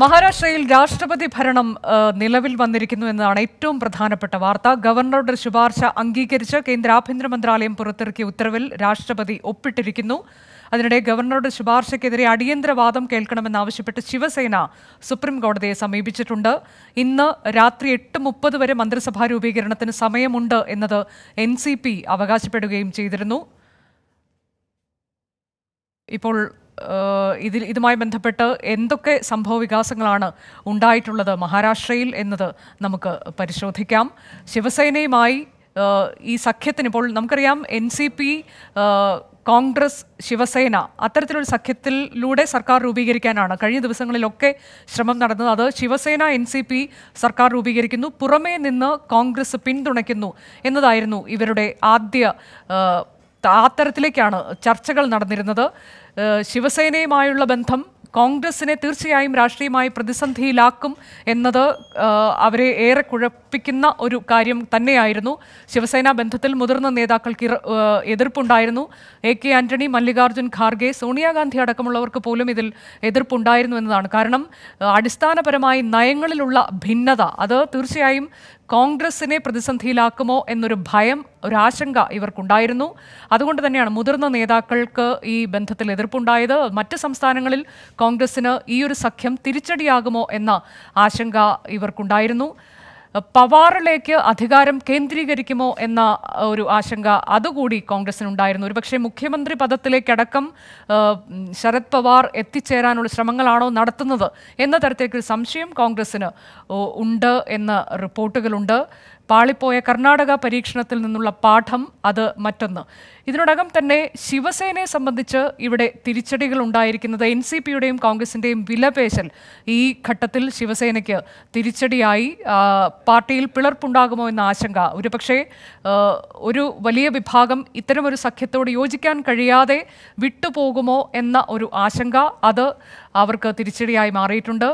മഹാരാഷ്ട്രയിൽ രാഷ്ട്രപതി ഭരണം നിലവിൽ വന്നിരിക്കുന്നു എന്നതാണ് ഏറ്റവും പ്രധാനപ്പെട്ട വാർത്ത ഗവർണറുടെ ശുപാർശ അംഗീകരിച്ച് കേന്ദ്ര ആഭ്യന്തര മന്ത്രാലയം പുറത്തിറക്കിയ ഉത്തരവിൽ രാഷ്ട്രപതി ഒപ്പിട്ടിരിക്കുന്നു അതിനിടെ ഗവർണറുടെ ശുപാർശയ്ക്കെതിരെ അടിയന്തരവാദം കേൾക്കണമെന്നാവശ്യപ്പെട്ട് ശിവസേന സുപ്രീം കോടതിയെ സമീപിച്ചിട്ടുണ്ട് ഇന്ന് രാത്രി എട്ട് മുപ്പത് വരെ മന്ത്രിസഭാ രൂപീകരണത്തിന് സമയമുണ്ട് എന്നത് എൻ അവകാശപ്പെടുകയും ചെയ്തിരുന്നു ഇപ്പോൾ ഇതിൽ ഇതുമായി ബന്ധപ്പെട്ട് എന്തൊക്കെ സംഭവ വികാസങ്ങളാണ് ഉണ്ടായിട്ടുള്ളത് മഹാരാഷ്ട്രയിൽ എന്നത് നമുക്ക് പരിശോധിക്കാം ശിവസേനയുമായി ഈ സഖ്യത്തിന് ഇപ്പോൾ നമുക്കറിയാം N C P Congress Shiv Sena അത്തരത്തിലൊരു സഖ്യത്തിലൂടെ സർക്കാർ രൂപീകരിക്കാനാണ് കഴിഞ്ഞ ദിവസങ്ങളിലൊക്കെ ശ്രമം നടന്നത് അത് ശിവസേന എൻ സി പി സർക്കാർ രൂപീകരിക്കുന്നു പുറമേ നിന്ന് കോൺഗ്രസ് പിന്തുണയ്ക്കുന്നു എന്നതായിരുന്നു ഇവരുടെ ആദ്യ ആ തരത്തിലേക്കാണ് ചർച്ചകൾ നടന്നിരുന്നത് ശിവസേനയുമായുള്ള ബന്ധം കോൺഗ്രസിനെ തീർച്ചയായും രാഷ്ട്രീയമായി പ്രതിസന്ധിയിലാക്കും എന്നത് അവരെ ഏറെ കുഴപ്പിക്കുന്ന ഒരു കാര്യം തന്നെയായിരുന്നു ശിവസേന ബന്ധത്തിൽ മുതിർന്ന നേതാക്കൾക്ക് എതിർപ്പുണ്ടായിരുന്നു എ കെ ആന്റണി മല്ലികാർജ്ജുൻ ഖാർഗെ സോണിയാഗാന്ധി അടക്കമുള്ളവർക്ക് പോലും ഇതിൽ എതിർപ്പുണ്ടായിരുന്നു എന്നതാണ് കാരണം അടിസ്ഥാനപരമായി നയങ്ങളിലുള്ള ഭിന്നത അത് തീർച്ചയായും കോൺഗ്രസിനെ പ്രതിസന്ധിയിലാക്കുമോ എന്നൊരു ഭയം ഒരാശങ്ക ഇവർക്കുണ്ടായിരുന്നു അതുകൊണ്ട് തന്നെയാണ് മുതിർന്ന നേതാക്കൾക്ക് ഈ ബന്ധത്തിൽ എതിർപ്പുണ്ടായത് മറ്റ് സംസ്ഥാനങ്ങളിൽ കോൺഗ്രസിന് ഈ ഒരു സഖ്യം തിരിച്ചടിയാകുമോ എന്ന ആശങ്ക ഇവർക്കുണ്ടായിരുന്നു പവാറിലേക്ക് അധികാരം കേന്ദ്രീകരിക്കുമോ എന്ന ഒരു ആശങ്ക അതുകൂടി കോൺഗ്രസിനുണ്ടായിരുന്നു ഒരുപക്ഷെ മുഖ്യമന്ത്രി പദത്തിലേക്കടക്കം ശരത് പവാർ എത്തിച്ചേരാനുള്ള ശ്രമങ്ങളാണോ നടത്തുന്നത് എന്ന തരത്തിലേക്കൊരു സംശയം കോൺഗ്രസിന് ഉണ്ട് എന്ന റിപ്പോർട്ടുകളുണ്ട് പാളിപ്പോയ കർണാടക പരീക്ഷണത്തിൽ നിന്നുള്ള പാഠം അത് മറ്റൊന്ന് ഇതിനോടകം തന്നെ ശിവസേനയെ സംബന്ധിച്ച് ഇവിടെ തിരിച്ചടികൾ ഉണ്ടായിരിക്കുന്നത് എൻ സി പിയുടെയും കോൺഗ്രസിൻ്റെയും വിലപേശൽ ഈ ഘട്ടത്തിൽ ശിവസേനയ്ക്ക് തിരിച്ചടിയായി പാർട്ടിയിൽ പിളർപ്പുണ്ടാകുമോ എന്ന ആശങ്ക ഒരുപക്ഷെ ഒരു വലിയ വിഭാഗം ഇത്തരമൊരു സഖ്യത്തോട് യോജിക്കാൻ കഴിയാതെ വിട്ടുപോകുമോ എന്ന ഒരു ആശങ്ക അത് അവർക്ക് തിരിച്ചടിയായി മാറിയിട്ടുണ്ട്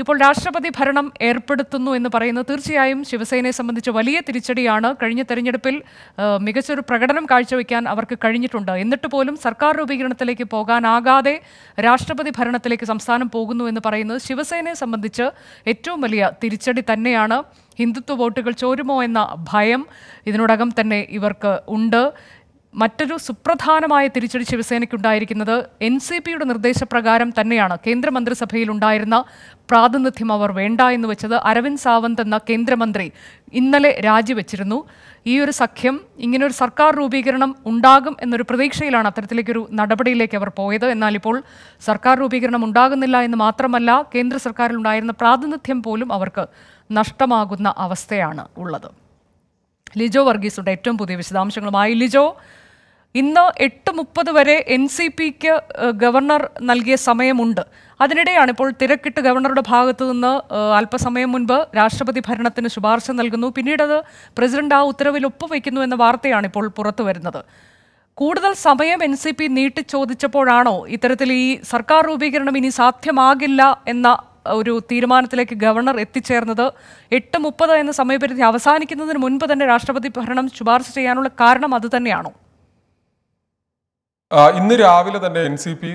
ഇപ്പോൾ രാഷ്ട്രപതി ഭരണം ഏർപ്പെടുത്തുന്നു എന്ന് പറയുന്നത് തീർച്ചയായും ശിവസേനയെ സംബന്ധിച്ച് വലിയ തിരിച്ചടിയാണ് കഴിഞ്ഞ തെരഞ്ഞെടുപ്പിൽ മികച്ചൊരു പ്രകടനം കാഴ്ചവെക്കാൻ അവർക്ക് കഴിഞ്ഞിട്ടുണ്ട് എന്നിട്ട് പോലും സർക്കാർ രൂപീകരണത്തിലേക്ക് പോകാനാകാതെ രാഷ്ട്രപതി ഭരണത്തിലേക്ക് സംസ്ഥാനം പോകുന്നു എന്ന് പറയുന്നത് ശിവസേനയെ സംബന്ധിച്ച് ഏറ്റവും വലിയ തിരിച്ചടി തന്നെയാണ് ഹിന്ദുത്വ വോട്ടുകൾ ചോരുമോ എന്ന ഭയം ഇതിനോടകം തന്നെ ഇവർക്ക് ഉണ്ട് മറ്റൊരു സുപ്രധാനമായ തിരിച്ചടി ശിവസേനയ്ക്കുണ്ടായിരിക്കുന്നത് എൻ സി പിയുടെ നിർദ്ദേശപ്രകാരം തന്നെയാണ് കേന്ദ്രമന്ത്രിസഭയിൽ ഉണ്ടായിരുന്ന പ്രാതിനിധ്യം അവർ വേണ്ട എന്ന് വെച്ചത് അരവിന്ദ് സാവന്ത് എന്ന കേന്ദ്രമന്ത്രി ഇന്നലെ രാജിവെച്ചിരുന്നു ഈ ഒരു സഖ്യം ഇങ്ങനൊരു സർക്കാർ രൂപീകരണം ഉണ്ടാകും എന്നൊരു പ്രതീക്ഷയിലാണ് അത്തരത്തിലേക്കൊരു നടപടിയിലേക്ക് അവർ പോയത് എന്നാൽ ഇപ്പോൾ സർക്കാർ രൂപീകരണം ഉണ്ടാകുന്നില്ല എന്ന് മാത്രമല്ല കേന്ദ്ര ഉണ്ടായിരുന്ന പ്രാതിനിധ്യം പോലും അവർക്ക് നഷ്ടമാകുന്ന അവസ്ഥയാണ് ഉള്ളത് ലിജോ വർഗീസുടെ ഏറ്റവും പുതിയ വിശദാംശങ്ങളുമായി ലിജോ ഇന്ന് എട്ട് മുപ്പത് വരെ എൻ സി പിക്ക് ഗവർണർ നൽകിയ സമയമുണ്ട് അതിനിടെയാണ് ഇപ്പോൾ തിരക്കിട്ട് ഗവർണറുടെ ഭാഗത്തു നിന്ന് അല്പസമയം മുൻപ് രാഷ്ട്രപതി ഭരണത്തിന് ശുപാർശ നൽകുന്നു പിന്നീട് അത് പ്രസിഡന്റ് ആ ഉത്തരവിൽ ഒപ്പുവെക്കുന്നു എന്ന വാർത്തയാണ് ഇപ്പോൾ പുറത്തു വരുന്നത് കൂടുതൽ സമയം എൻ സി പി നീട്ടി ചോദിച്ചപ്പോഴാണോ ഇത്തരത്തിൽ ഈ സർക്കാർ രൂപീകരണം ഇനി സാധ്യമാകില്ല എന്ന ഒരു തീരുമാനത്തിലേക്ക് ഗവർണർ എത്തിച്ചേർന്നത് എട്ട് മുപ്പത് എന്ന സമയപരിധി അവസാനിക്കുന്നതിന് മുൻപ് തന്നെ രാഷ്ട്രപതി ഭരണം ശുപാർശ ചെയ്യാനുള്ള കാരണം അത് തന്നെയാണോ ഇന്ന് രാവിലെ തന്നെ എൻ സി പി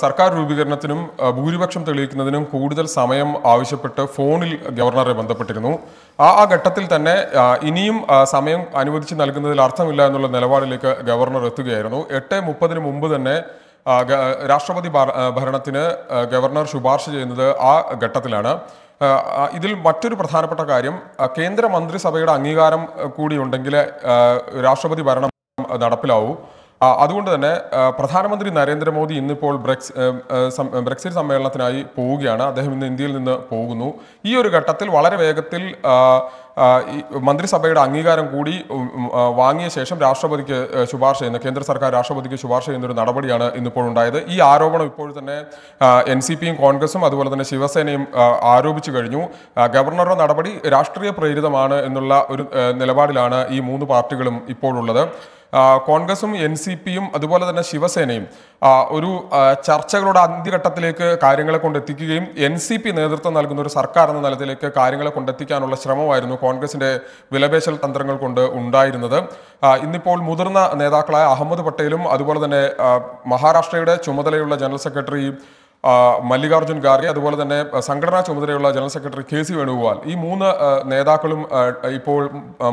സർക്കാർ രൂപീകരണത്തിനും ഭൂരിപക്ഷം തെളിയിക്കുന്നതിനും കൂടുതൽ സമയം ആവശ്യപ്പെട്ട് ഫോണിൽ ഗവർണറെ ബന്ധപ്പെട്ടിരുന്നു ആ ആ ഘട്ടത്തിൽ തന്നെ ഇനിയും സമയം അനുവദിച്ച് നൽകുന്നതിൽ അർത്ഥമില്ല എന്നുള്ള നിലപാടിലേക്ക് ഗവർണർ എത്തുകയായിരുന്നു എട്ട് മുപ്പതിന് മുമ്പ് തന്നെ രാഷ്ട്രപതി ഭരണത്തിന് ഗവർണർ ശുപാർശ ചെയ്യുന്നത് ആ ഘട്ടത്തിലാണ് ഇതിൽ മറ്റൊരു പ്രധാനപ്പെട്ട കാര്യം കേന്ദ്ര മന്ത്രിസഭയുടെ അംഗീകാരം കൂടിയുണ്ടെങ്കിൽ രാഷ്ട്രപതി ഭരണം നടപ്പിലാവൂ അതുകൊണ്ട് തന്നെ പ്രധാനമന്ത്രി നരേന്ദ്രമോദി ഇന്നിപ്പോൾ ബ്രക്സ് ബ്രക്സിറ്റ് സമ്മേളനത്തിനായി പോവുകയാണ് അദ്ദേഹം ഇന്ന് ഇന്ത്യയിൽ നിന്ന് പോകുന്നു ഈ ഒരു ഘട്ടത്തിൽ വളരെ വേഗത്തിൽ മന്ത്രിസഭയുടെ അംഗീകാരം കൂടി വാങ്ങിയ ശേഷം രാഷ്ട്രപതിക്ക് ശുപാർശ ചെയ്യുന്ന കേന്ദ്ര സർക്കാർ രാഷ്ട്രപതിക്ക് ശുപാർശ ചെയ്യുന്ന ഒരു നടപടിയാണ് ഇന്നിപ്പോൾ ഉണ്ടായത് ഈ ആരോപണം ഇപ്പോൾ തന്നെ എൻ സി പിയും കോൺഗ്രസും അതുപോലെ തന്നെ ശിവസേനയും ആരോപിച്ചു കഴിഞ്ഞു ഗവർണറുടെ നടപടി രാഷ്ട്രീയ പ്രേരിതമാണ് എന്നുള്ള ഒരു നിലപാടിലാണ് ഈ മൂന്ന് പാർട്ടികളും ഇപ്പോഴുള്ളത് കോൺഗ്രസും എൻ സി പിയും അതുപോലെ തന്നെ ശിവസേനയും ഒരു ചർച്ചകളുടെ അന്ത്യഘട്ടത്തിലേക്ക് കാര്യങ്ങളെ കൊണ്ടെത്തിക്കുകയും എൻ സി പി നേതൃത്വം നൽകുന്ന ഒരു സർക്കാർ എന്ന നിലത്തിലേക്ക് കാര്യങ്ങളെ കൊണ്ടെത്തിക്കാനുള്ള ശ്രമമായിരുന്നു കോൺഗ്രസിൻ്റെ വിലപേശൽ തന്ത്രങ്ങൾ കൊണ്ട് ഉണ്ടായിരുന്നത് ഇന്നിപ്പോൾ മുതിർന്ന നേതാക്കളായ അഹമ്മദ് പട്ടേലും അതുപോലെ തന്നെ മഹാരാഷ്ട്രയുടെ ചുമതലയുള്ള ജനറൽ സെക്രട്ടറി മല്ലികാർജ്ജുൻ ഖാർഗെ അതുപോലെ തന്നെ സംഘടനാ ചുമതലയുള്ള general secretary K C Venugopal ഈ മൂന്ന് നേതാക്കളും ഇപ്പോൾ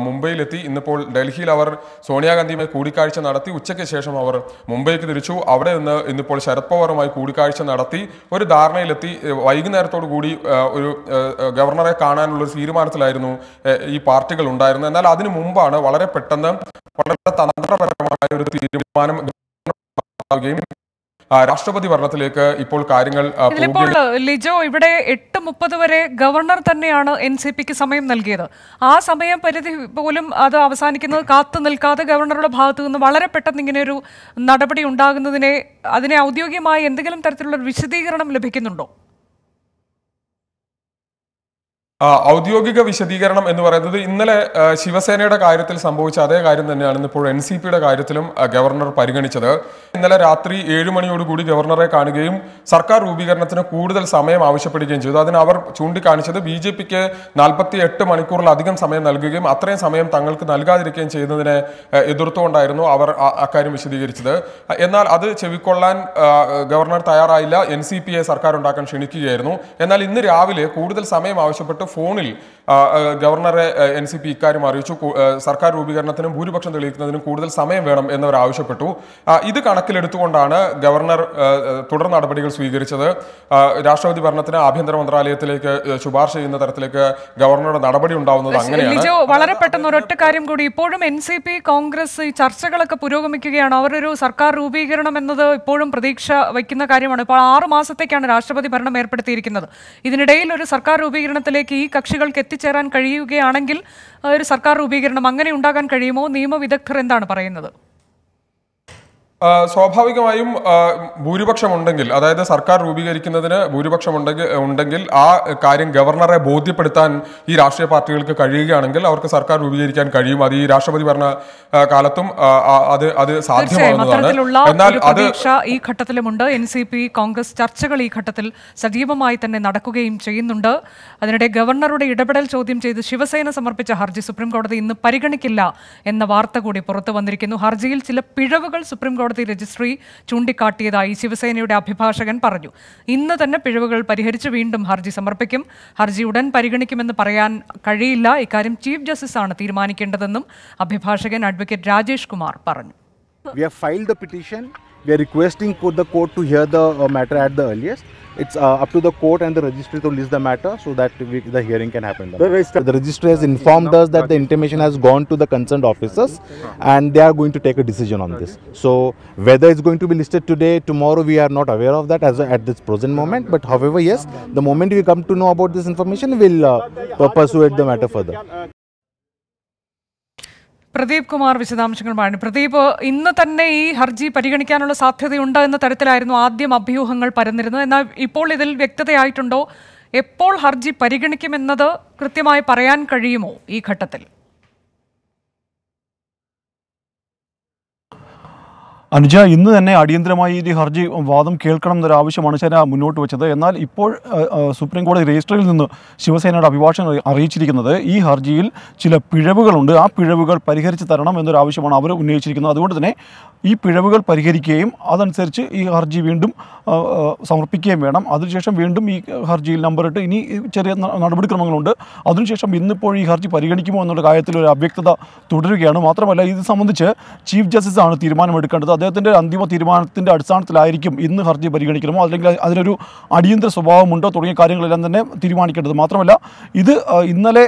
മുംബൈയിലെത്തി ഇന്നിപ്പോൾ ഡൽഹിയിൽ അവർ സോണിയാഗാന്ധിയുമായി കൂടിക്കാഴ്ച നടത്തി ഉച്ചയ്ക്ക് ശേഷം അവർ മുംബൈക്ക് തിരിച്ചു അവിടെ നിന്ന് ഇന്നിപ്പോൾ ശരത് പവാറുമായി കൂടിക്കാഴ്ച നടത്തി ഒരു ധാരണയിലെത്തി വൈകുന്നേരത്തോടു കൂടി ഒരു ഗവർണറെ കാണാനുള്ള തീരുമാനത്തിലായിരുന്നു ഈ പാർട്ടികൾ ഉണ്ടായിരുന്നത് എന്നാൽ അതിനു മുമ്പാണ് വളരെ പെട്ടെന്ന് വളരെ തന്ത്രപരമായ ഒരു തീരുമാനം ഉണ്ടാവുകയും രാഷ്ട്രപതി ഭരണത്തിലേക്ക് ഇപ്പോൾ കാര്യങ്ങൾ ലിജോ ഇവിടെ എട്ട് മുപ്പത് വരെ ഗവർണർ തന്നെയാണ് എൻ സി പിക്ക് സമയം നൽകിയത് ആ സമയം പരിധി പോലും അത് അവസാനിക്കുന്നത് കാത്തു നിൽക്കാതെ ഗവർണറുടെ ഭാഗത്തു നിന്ന് വളരെ പെട്ടെന്ന് ഇങ്ങനെ ഒരു നടപടി ഉണ്ടാകുന്നതിനെ അതിനെ ഔദ്യോഗികമായി എന്തെങ്കിലും തരത്തിലുള്ള വിശദീകരണം ലഭിക്കുന്നുണ്ടോ ഔദ്യോഗിക വിശദീകരണം എന്ന് പറയുന്നത് ഇന്നലെ ശിവസേനയുടെ കാര്യത്തിൽ സംഭവിച്ച അതേ കാര്യം തന്നെയാണ് ഇപ്പോൾ എൻ സി പിയുടെ കാര്യത്തിലും ഗവർണർ പരിഗണിച്ചത് ഇന്നലെ രാത്രി ഏഴു മണിയോടുകൂടി ഗവർണറെ കാണുകയും സർക്കാർ രൂപീകരണത്തിന് കൂടുതൽ സമയം ആവശ്യപ്പെടുകയും ചെയ്തു അതിന് അവർ ചൂണ്ടിക്കാണിച്ചത് ബി ജെ പിക്ക് നാൽപ്പത്തി എട്ട് മണിക്കൂറിലധികം സമയം നൽകുകയും അത്രയും സമയം തങ്ങൾക്ക് നൽകാതിരിക്കുകയും ചെയ്യുന്നതിനെ എതിർത്തുകൊണ്ടായിരുന്നു അവർ അക്കാര്യം വിശദീകരിച്ചത് എന്നാൽ അത് ചെവിക്കൊള്ളാൻ ഗവർണർ തയ്യാറായില്ല എൻ സി പിയെ സർക്കാർ ഉണ്ടാക്കാൻ ക്ഷണിക്കുകയായിരുന്നു എന്നാൽ ഇന്ന് രാവിലെ കൂടുതൽ സമയം ആവശ്യപ്പെട്ട് ഫോണിൽ ഗവർണറെ എൻ സി പി ഇക്കാര്യം അറിയിച്ചു സർക്കാർ രൂപീകരണത്തിനും ഭൂരിപക്ഷം തെളിയിക്കുന്നതിനും കൂടുതൽ സമയം വേണം എന്നവർ ആവശ്യപ്പെട്ടു ഇത് കണക്കിലെടുത്തുകൊണ്ടാണ് ഗവർണർ തുടർ നടപടികൾ സ്വീകരിച്ചത് രാഷ്ട്രപതി ഭരണത്തിന് ആഭ്യന്തര മന്ത്രാലയത്തിലേക്ക് ശുപാർശ ചെയ്യുന്ന തരത്തിലേക്ക് ഗവർണറുടെ നടപടി ഉണ്ടാവുന്നത് അങ്ങനെയാണ് വളരെ പെട്ടെന്ന് ഒരൊറ്റ കാര്യം കൂടി ഇപ്പോഴും എൻ സി പി കോൺഗ്രസ് ഈ ചർച്ചകളൊക്കെ പുരോഗമിക്കുകയാണ് അവരൊരു സർക്കാർ രൂപീകരണം എന്നത് ഇപ്പോഴും പ്രതീക്ഷ വയ്ക്കുന്ന കാര്യമാണ് ഇപ്പോൾ ആറ് മാസത്തേക്കാണ് രാഷ്ട്രപതി ഭരണം ഏർപ്പെടുത്തിയിരിക്കുന്നത് ഇതിനിടയിൽ ഒരു സർക്കാർ രൂപീകരണത്തിലേക്ക് ഈ കക്ഷികൾക്ക് എത്തിച്ചേരാൻ കഴിയുകയാണെങ്കിൽ ഒരു സർക്കാർ രൂപീകരണം അങ്ങനെ ഉണ്ടാകാൻ കഴിയുമോ നിയമവിദഗ്ധർ എന്താണ് പറയുന്നത് സ്വാഭാവികമായും ഭൂരിപക്ഷം ഉണ്ടെങ്കിൽ അതായത് സർക്കാർ രൂപീകരിക്കുന്നതിന് ഭൂരിപക്ഷം ഉണ്ടെങ്കിൽ ഉണ്ടെങ്കിൽ ആ കാര്യം ഗവർണറെ ബോധ്യപ്പെടുത്താൻ ഈ രാഷ്ട്രീയ പാർട്ടികൾക്ക് കഴിയുകയാണെങ്കിൽ അവർക്ക് സർക്കാർ രൂപീകരിക്കാൻ കഴിയും അത് ഈ രാഷ്ട്രപതി ഭരണ കാലത്തും അത് അത് സാധ്യമാകുന്നതാണ് എന്നാൽ അത് ഈ ഘട്ടത്തിലുമുണ്ട് എൻ സി പി കോൺഗ്രസ് ചർച്ചകൾ ഈ ഘട്ടത്തിൽ സജീവമായി തന്നെ നടക്കുകയും ചെയ്യുന്നുണ്ട് അതിനിടെ ഗവർണറുടെ ഇടപെടൽ ചോദ്യം ചെയ്ത് ശിവസേന സമർപ്പിച്ച ഹർജി സുപ്രീംകോടതി ഇന്ന് പരിഗണിക്കില്ല എന്ന വാർത്ത കൂടി പുറത്തു വന്നിരിക്കുന്നു ഹർജിയിൽ ചില പിഴവുകൾ സുപ്രീംകോടതി ഹൈക്കോടതി രജിസ്ട്രി ചൂണ്ടിക്കാട്ടിയതായി ശിവസേനയുടെ അഭിഭാഷകൻ പറഞ്ഞു ഇന്ന് തന്നെ പിഴവുകൾ പരിഹരിച്ച് വീണ്ടും ഹർജി സമർപ്പിക്കും ഹർജി ഉടൻ പരിഗണിക്കുമെന്ന് പറയാൻ കഴിയില്ല ഇക്കാര്യം ചീഫ് ജസ്റ്റിസ് ആണ് തീരുമാനിക്കേണ്ടതെന്നും അഭിഭാഷകൻ അഡ്വക്കേറ്റ് രാജേഷ് കുമാർ പറഞ്ഞു We have filed the petition We are requesting the court to hear the uh, matter at the earliest. It's uh, up to the court and the registry to list the matter so that we, the hearing can happen. The, the registry has informed us that the intimation has gone to the concerned officers and they are going to take a decision on this. So whether it's going to be listed today, tomorrow, we are not aware of that as at this present moment. But however, yes, the moment we come to know about this information, we'll uh, pursue the matter further. Pradeep Kumar വിശദാംശങ്ങൾ പറഞ്ഞു പ്രദീപ് ഇന്ന് തന്നെ ഈ ഹർജി പരിഗണിക്കാനുള്ള സാധ്യതയുണ്ട് എന്ന തരത്തിലായിരുന്നു ആദ്യം അഭ്യൂഹങ്ങൾ പരന്നിരുന്നത് എന്നാൽ ഇപ്പോൾ ഇതിൽ വ്യക്തതയായിട്ടുണ്ടോ എപ്പോൾ ഹർജി പരിഗണിക്കുമെന്നത് കൃത്യമായി പറയാൻ കഴിയുമോ ഈ ഘട്ടത്തിൽ അനുജ ഇന്ന് തന്നെ അടിയന്തരമായി ഈ ഹർജി വാദം കേൾക്കണം എന്നൊരു ആവശ്യമാണ് അനുശേന മുന്നോട്ട് വെച്ചത് എന്നാൽ ഇപ്പോൾ സുപ്രീം കോടതി രജിസ്ട്രിയിൽ നിന്ന് ശിവസേനയുടെ അഭിഭാഷകൻ അറിയിച്ചിരിക്കുന്നത് ഈ ഹർജിയിൽ ചില പിഴവുകളുണ്ട് ആ പിഴവുകൾ പരിഹരിച്ച് തരണം എന്നൊരു ആവശ്യമാണ് അവർ ഉന്നയിച്ചിരിക്കുന്നത് അതുകൊണ്ട് തന്നെ ഈ പിഴവുകൾ പരിഹരിക്കുകയും അതനുസരിച്ച് ഈ ഹർജി വീണ്ടും സമർപ്പിക്കുകയും വേണം അതിനുശേഷം വീണ്ടും ഈ ഹർജിയിൽ നമ്പറിട്ട് ഇനി ചെറിയ നടപടിക്രമങ്ങളുണ്ട് അതിനുശേഷം ഇന്നിപ്പോൾ ഈ ഹർജി പരിഗണിക്കുമോ എന്നുള്ള കാര്യത്തിൽ ഒരു അവ്യക്തത തുടരുകയാണ് മാത്രമല്ല ഇത് സംബന്ധിച്ച് ചീഫ് ജസ്റ്റിസാണ് തീരുമാനമെടുക്കേണ്ടത് അദ്ദേഹത്തിൻ്റെ അന്തിമ തീരുമാനത്തിൻ്റെ അടിസ്ഥാനത്തിലായിരിക്കും ഇന്ന് ഹർജി പരിഗണിക്കണമോ അല്ലെങ്കിൽ അതിനൊരു അടിയന്തര സ്വഭാവമുണ്ടോ തുടങ്ങിയ കാര്യങ്ങളെല്ലാം തന്നെ തീരുമാനിക്കേണ്ടത് മാത്രമല്ല ഇത് ഇന്നലെ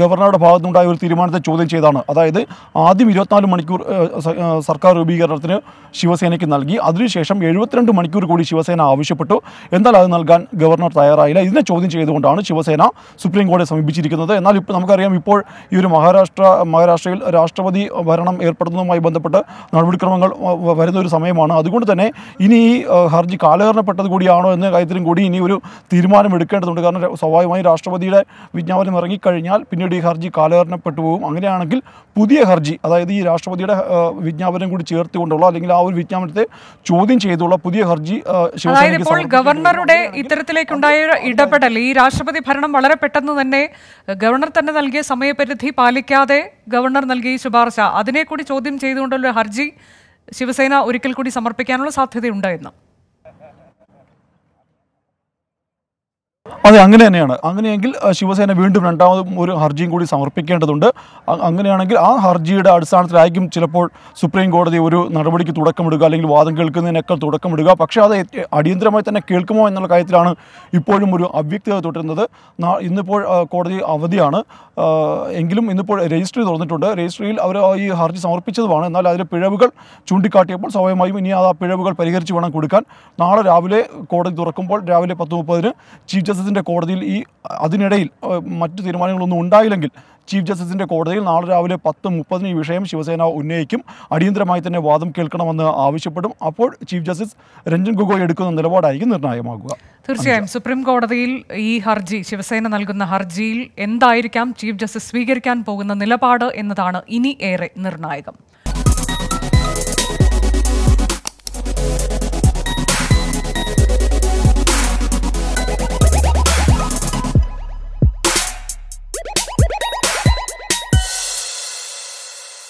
ഗവർണറുടെ ഭാഗത്തുനിന്നുണ്ടായ ഒരു തീരുമാനത്തെ ചോദ്യം ചെയ്താണ് അതായത് ആദ്യം ഇരുപത്തിനാല് മണിക്കൂർ സർക്കാർ രൂപീകരണത്തിന് ശിവസേനയ്ക്ക് നൽകി അതിനുശേഷം എഴുപത്തിരണ്ട് മണിക്കൂർ കൂടി ശിവസേന ആവശ്യപ്പെട്ടു എന്നാൽ അത് നൽകാൻ ഗവർണർ തയ്യാറായില്ല ഇതിനെ ചോദ്യം ചെയ്തുകൊണ്ടാണ് ശിവസേന സുപ്രീം കോടതിയെ സമീപിച്ചിരിക്കുന്നത് എന്നാൽ ഇപ്പോൾ നമുക്കറിയാം ഇപ്പോൾ ഈ ഒരു മഹാരാഷ്ട്ര മഹാരാഷ്ട്രയിൽ രാഷ്ട്രപതി ഭരണം ഏർപ്പെടുന്നതുമായി ബന്ധപ്പെട്ട് നടപടിക്രമങ്ങൾ വരുന്ന ഒരു സമയമാണ് അതുകൊണ്ട് തന്നെ ഇനി ഈ ഹർജി കാലഹരണപ്പെട്ടത് കൂടിയാണോ എന്ന കാര്യത്തിലും കൂടി ഇനി ഒരു തീരുമാനം എടുക്കേണ്ടതുണ്ട് കാരണം സ്വാഭാവികമായും രാഷ്ട്രപതിയുടെ വിജ്ഞാപനം ഇറങ്ങിക്കഴിഞ്ഞാൽ പിന്നീട് ഈ ഹർജി കാലഹരണപ്പെട്ടു പോകും അങ്ങനെയാണെങ്കിൽ പുതിയ ഹർജി അതായത് ഈ രാഷ്ട്രപതിയുടെ വിജ്ഞാപനം കൂടി ചേർത്തുകൊണ്ടുള്ള അല്ലെങ്കിൽ ആ ഒരു വിജ്ഞാപനത്തെ ചോദ്യം ചെയ്തുള്ള പുതിയ ഹർജി ഗവർണറുടെ ഇത്തരത്തിലേക്കുണ്ടായ ഇടപെടൽ ഈ രാഷ്ട്രപതി ഭരണം വളരെ പെട്ടെന്ന് തന്നെ ഗവർണർ തന്നെ നൽകിയ സമയപരിധി പാലിക്കാതെ ഗവർണർ നൽകിയ ശുപാർശ അതിനെ കൂടി ചോദ്യം ചെയ്തുകൊണ്ടുള്ള ഹർജി ശിവസേന ഒരിക്കൽ കൂടി സമർപ്പിക്കാനുള്ള സാധ്യതയുണ്ടായിരുന്നു അതെ അങ്ങനെ തന്നെയാണ് അങ്ങനെയെങ്കിൽ ശിവസേന വീണ്ടും രണ്ടാമത് ഒരു ഹർജിയും കൂടി സമർപ്പിക്കേണ്ടതുണ്ട് അങ്ങനെയാണെങ്കിൽ ആ ഹർജിയുടെ അടിസ്ഥാനത്തിലായിരിക്കും ചിലപ്പോൾ സുപ്രീം കോടതി ഒരു നടപടിക്ക് തുടക്കമിടുക അല്ലെങ്കിൽ വാദം കേൾക്കുന്നതിനേക്കാൾ തുടക്കമിടുക പക്ഷേ അത് അടിയന്തരമായി തന്നെ കേൾക്കുമോ എന്നുള്ള കാര്യത്തിലാണ് ഇപ്പോഴും ഒരു അവ്യക്തത തുടരുന്നത് ഇന്നിപ്പോൾ കോടതി അവധിയാണ് എങ്കിലും ഇന്നിപ്പോൾ രജിസ്ട്രി തുറന്നിട്ടുണ്ട് രജിസ്ട്രിയിൽ അവർ ഈ ഹർജി സമർപ്പിച്ചതുമാണ് എന്നാൽ അതിലെ പിഴവുകൾ ചൂണ്ടിക്കാട്ടിയപ്പോൾ സ്വാഭാവികമായും ഇനി അത് ആ പിഴവുകൾ പരിഹരിച്ച് വേണം കൊടുക്കാൻ നാളെ രാവിലെ കോടതി തുറക്കുമ്പോൾ രാവിലെ പത്ത് മുപ്പതിന് ചീഫ് ജസ്റ്റിസിൻ്റെ ജസ്റ്റിസിൻ്റെ കോടതിയിൽ ഈ അതിനിടയിൽ മറ്റ് തീരുമാനങ്ങളൊന്നും ഉണ്ടായില്ലെങ്കിൽ ചീഫ് ജസ്റ്റിസിൻ്റെ കോടതിയിൽ നാളെ രാവിലെ പത്ത് മുപ്പതിന് ഈ വിഷയം ശിവസേന ഉന്നയിക്കും അടിയന്തരമായി തന്നെ വാദം കേൾക്കണമെന്ന് ആവശ്യപ്പെടും അപ്പോൾ ചീഫ് ജസ്റ്റിസ് രഞ്ജൻ ഗൊഗോയ് എടുക്കുന്ന നിലപാടായിരിക്കും നിർണായകമാകുക തീർച്ചയായും സുപ്രീം കോടതിയിൽ ഈ ഹർജി ശിവസേന നൽകുന്ന ഹർജിയിൽ എന്തായിരിക്കാം ചീഫ് ജസ്റ്റിസ് സ്വീകരിക്കാൻ പോകുന്ന നിലപാട് എന്നതാണ് ഇനി ഏറെ നിർണായകം